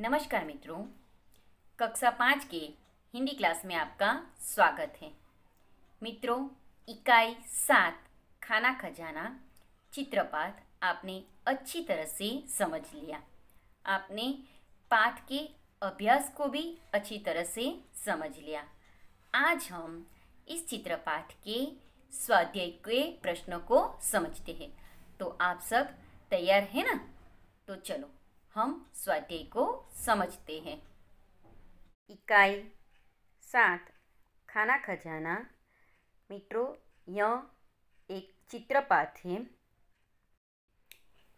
नमस्कार मित्रों कक्षा पाँच के हिंदी क्लास में आपका स्वागत है मित्रों इकाई सात खाना खजाना चित्रपाठ आपने अच्छी तरह से समझ लिया आपने पाठ के अभ्यास को भी अच्छी तरह से समझ लिया आज हम इस चित्रपाठ के स्वाध्याय के प्रश्नों को समझते हैं तो आप सब तैयार हैं ना तो चलो हम स्वाध्याय को समझते हैं इकाई सात खाना खजाना मित्रों यह एक चित्रपात है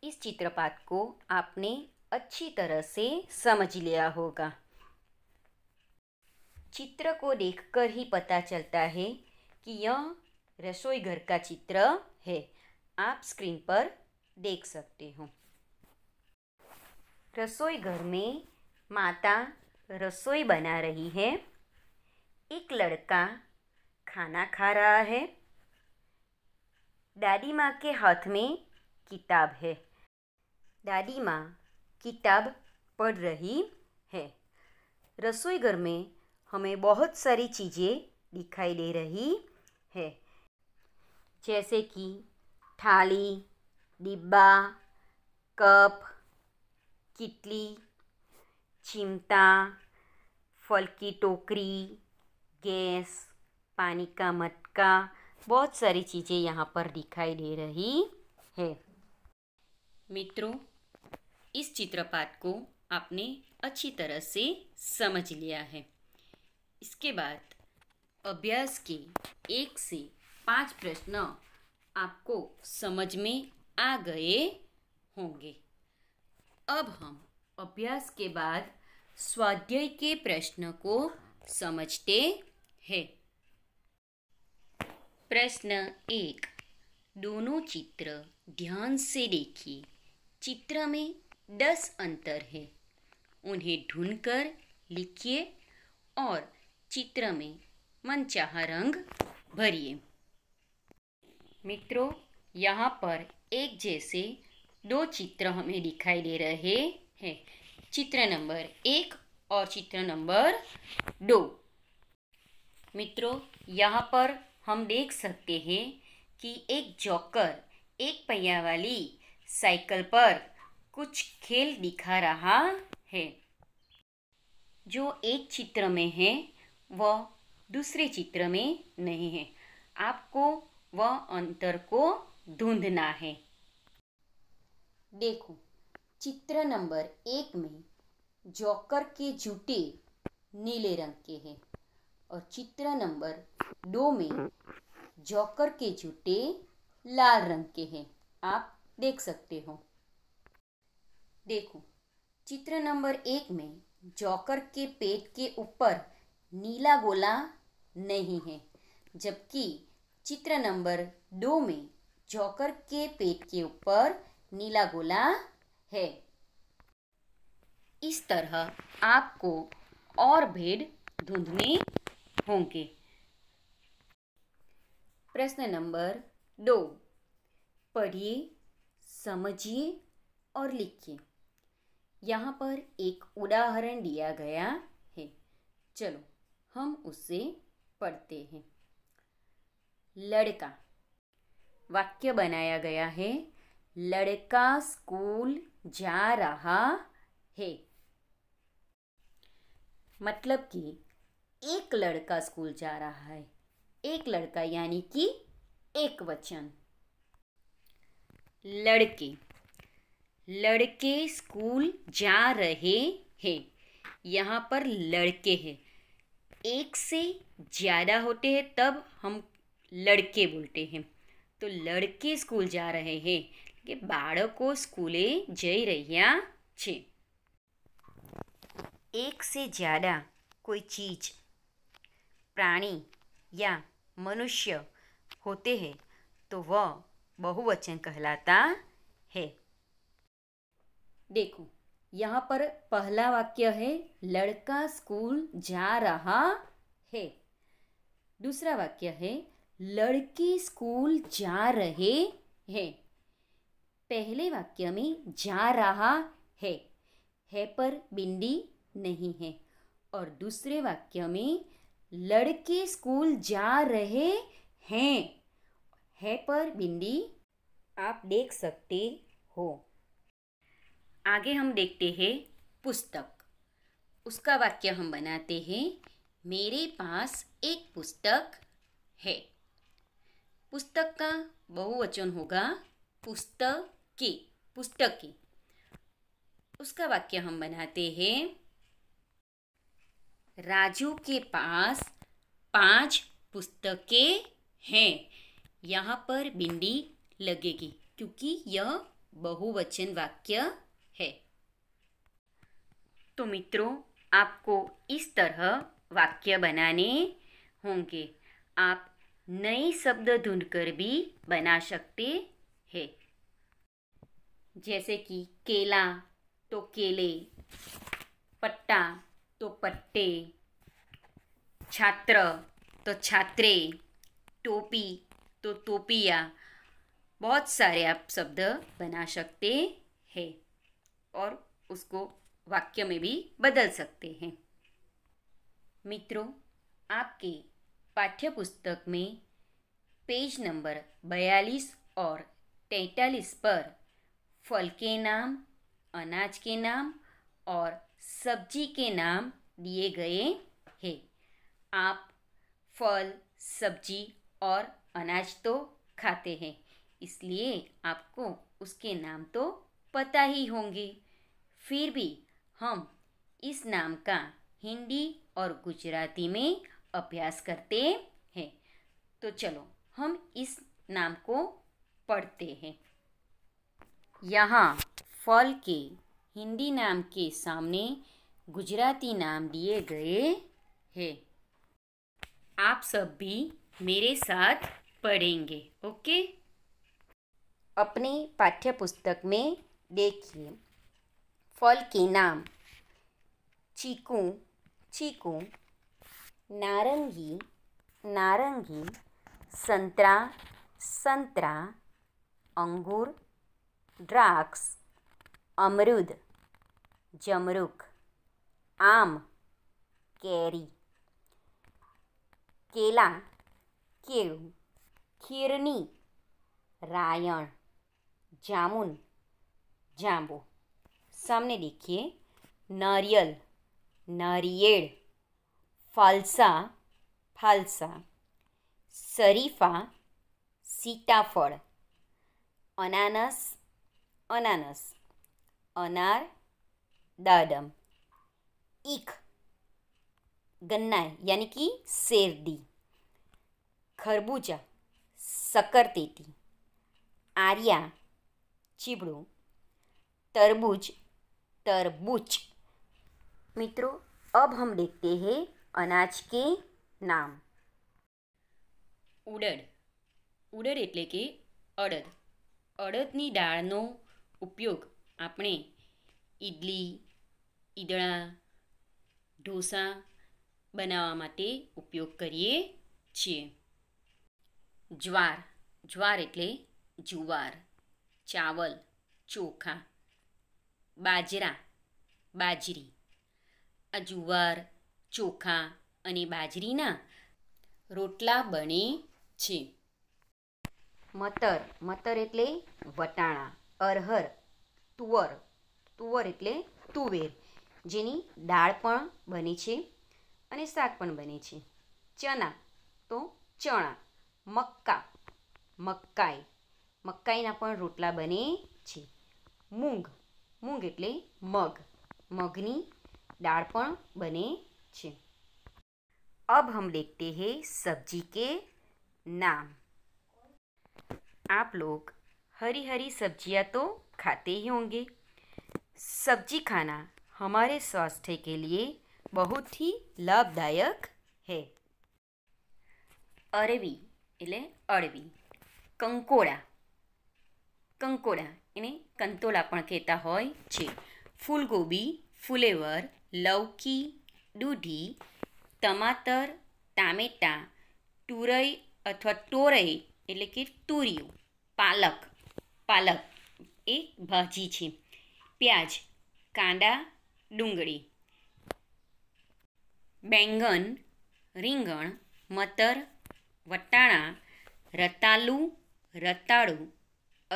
इस चित्रपात को आपने अच्छी तरह से समझ लिया होगा चित्र को देखकर ही पता चलता है कि यह रसोई घर का चित्र है आप स्क्रीन पर देख सकते हो रसोई घर में माता रसोई बना रही है एक लड़का खाना खा रहा है दादी माँ के हाथ में किताब है दादी माँ किताब पढ़ रही है रसोई घर में हमें बहुत सारी चीज़ें दिखाई दे रही है जैसे कि थाली डिब्बा कप किटली चिमटा फल की टोकरी गैस पानी का मटका बहुत सारी चीज़ें यहाँ पर दिखाई दे रही है मित्रों इस चित्रपाट को आपने अच्छी तरह से समझ लिया है इसके बाद अभ्यास के एक से पांच प्रश्न आपको समझ में आ गए होंगे अब हम अभ्यास के बाद स्वाध्याय के प्रश्न को समझते हैं प्रश्न एक दोनों चित्र ध्यान से देखिए चित्र में दस अंतर है उन्हें ढूंढकर लिखिए और चित्र में मनचाहा रंग भरिए मित्रों यहाँ पर एक जैसे दो चित्र हमें दिखाई दे रहे हैं चित्र नंबर एक और चित्र नंबर दो मित्रों यहाँ पर हम देख सकते हैं कि एक जॉकर एक पहिया वाली साइकिल पर कुछ खेल दिखा रहा है जो एक चित्र में है वह दूसरे चित्र में नहीं है आपको वह अंतर को ढूंढना है देखो चित्र नंबर एक में जॉकर के जूते नीले रंग के हैं और चित्र नंबर दो में जॉकर के जूते लाल रंग के हैं आप देख सकते हो देखो चित्र नंबर एक में जॉकर के पेट के ऊपर नीला गोला नहीं है जबकि चित्र नंबर दो में जॉकर के पेट के ऊपर नीला गोला है इस तरह आपको और भेद ढूंढने होंगे प्रश्न नंबर दो पढ़िए समझिए और लिखिए यहाँ पर एक उदाहरण दिया गया है चलो हम उसे पढ़ते हैं लड़का वाक्य बनाया गया है लड़का स्कूल जा रहा है मतलब कि एक लड़का स्कूल जा रहा है एक लड़का यानी कि एक वचन लड़के लड़के स्कूल जा रहे हैं यहाँ पर लड़के हैं एक से ज़्यादा होते हैं तब हम लड़के बोलते हैं तो लड़के स्कूल जा रहे हैं કે બાળકો સ્કૂલે જઈ રહ્યા છે એક સે જ્યાદા કોઈ ચીજ પ્રાણી યા મનુષ્ય હોતે હૈ तो वह बहुवचन कहलाता है देखो यहाँ पर पहला वाक्य है लड़का स्कूल जा रहा है दूसरा वाक्य है लड़की स्कूल जा रहे हैं पहले वाक्य में जा रहा है है पर बिंदी नहीं है और दूसरे वाक्य में लड़के स्कूल जा रहे हैं है पर बिंदी आप देख सकते हो आगे हम देखते हैं पुस्तक उसका वाक्य हम बनाते हैं मेरे पास एक पुस्तक है पुस्तक का बहुवचन होगा पुस्तक की पुस्तक की उसका वाक्य हम बनाते हैं राजू के पास पांच पुस्तकें हैं यहाँ पर बिंदी लगेगी क्योंकि यह बहुवचन वाक्य है तो मित्रों आपको इस तरह वाक्य बनाने होंगे आप नए शब्द ढूंढकर भी बना सकते हैं जैसे कि केला तो केले पट्टा तो पट्टे छात्र तो छात्रे टोपी तो टोपिया बहुत सारे आप शब्द बना सकते हैं और उसको वाक्य में भी बदल सकते हैं मित्रों आपके पाठ्यपुस्तक में पेज नंबर बयालीस और तैंतालीस पर फल के नाम अनाज के नाम और सब्जी के नाम दिए गए हैं आप फल सब्जी और अनाज तो खाते हैं इसलिए आपको उसके नाम तो पता ही होंगे फिर भी हम इस नाम का हिंदी और गुजराती में अभ्यास करते हैं तो चलो हम इस नाम को पढ़ते हैं यहाँ फल के हिंदी नाम के सामने गुजराती नाम दिए गए हैं आप सब भी मेरे साथ पढ़ेंगे ओके अपने पाठ्य पुस्तक में देखिए फल के नाम चीकू चीकू नारंगी नारंगी संतरा संतरा अंगूर द्राक्ष अमरूद जमरूक आम केरी केला केव खीरनी रायण जामुन जांबू सामने देखिए नारियल नारियल फालसा फालसा शरीफा सीताफल अनानस અનાનસ અનાર દાડમ ઈખ ગન્નાય યાની कि શેરડી ખરબૂજા સકરતેટી આર્યા ચીબડું तरबूज तरबूज मित्रों अब हम देखते हैं अनाज के नाम ઉડદ ઉડદ એટલે કે અડદ અડદની દાળનો ઉપયોગ આપણે ઇડલી ઈદળા ઢોસા બનાવવા માટે ઉપયોગ કરીએ છીએ જ્વાર જ્વાર એટલે જુવાર ચાવલ ચોખા બાજરા બાજરી આ જુવાર ચોખા અને બાજરીના રોટલા બને છે મતર મતર એટલે વટાણા અરહર તુવર તુવર એટલે તુવેર જેની દાળ પણ બને છે અને શાક પણ બને છે ચના તો ચણા મક્કા મકાઈ મકાઈના પણ રોટલા બને છે મૂંગ મૂંગ એટલે મગ મગની દાળ પણ બને છે અબ હમ देखते हैं સબ્જી કે નામ आप लोग हरी हरी सब्जियां तो खाते ही होंगे सब्जी खाना हमारे स्वास्थ्य के लिए बहुत ही લાભદાયક है અરવી એટલે અળવી કંકોડા કંકોડા એને કંતોળા પણ કહેતા હોય છે ફૂલગોબી ફુલેવર લૌકી દૂધી ટમાટર ટામેટાં તુરઈ અથવા તોરઈ એટલે કે તુરિયું પાલક પાલક એ ભાજી છે પ્યાજ કાંદા ડુંગળી બેંગન રીંગણ મટર વટાણા રતાલું રતાળું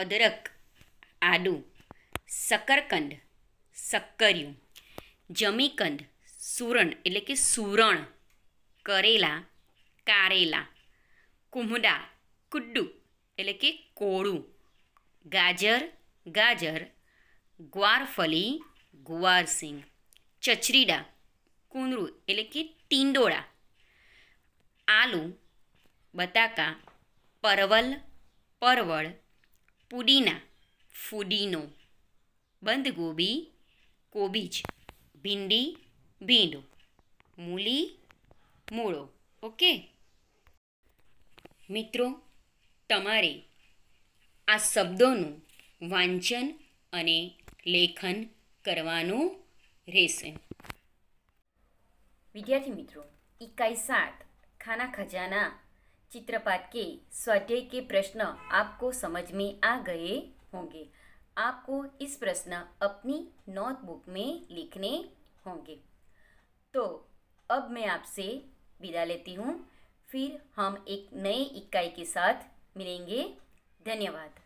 અદરક આદું શકરકંદ સક્કર્યું જમીકંદ સુરણ એટલે કે સુરણ કરેલા કારેલા કુમડા કુડ્ડુ એટલે કે કોળું ગાજર ગાજર ગ્વારફલી ગુવારસિંગ ચચરીડા કુંદરું એટલે કે ટીંડોળા આલુ બટાકા પરવલ પરવળ પુદીના ફુદીનો બંધગોબી કોબીજ ભીંડી ભીંડો મૂલી મૂળો ઓકે મિત્રો તમારે आज शब्दोंનું વાંચન અને લેખન કરવાનો રહેશે વિદ્યાર્થી મિત્રો એકાઈ 7 ખાના ખજાના ચિત્ર પાત કે સ્વાધ્યાય કે પ્રશ્ન આપકો સમજ મે આ ગયે હોંગે આપકો ઇસ પ્રશ્ન અપની નોટબુક મે લખને હોંગે તો अब मैं आपसे विदा लेती हूं फिर हम एक नए इकाई के साथ मिलेंगे धन्यवाद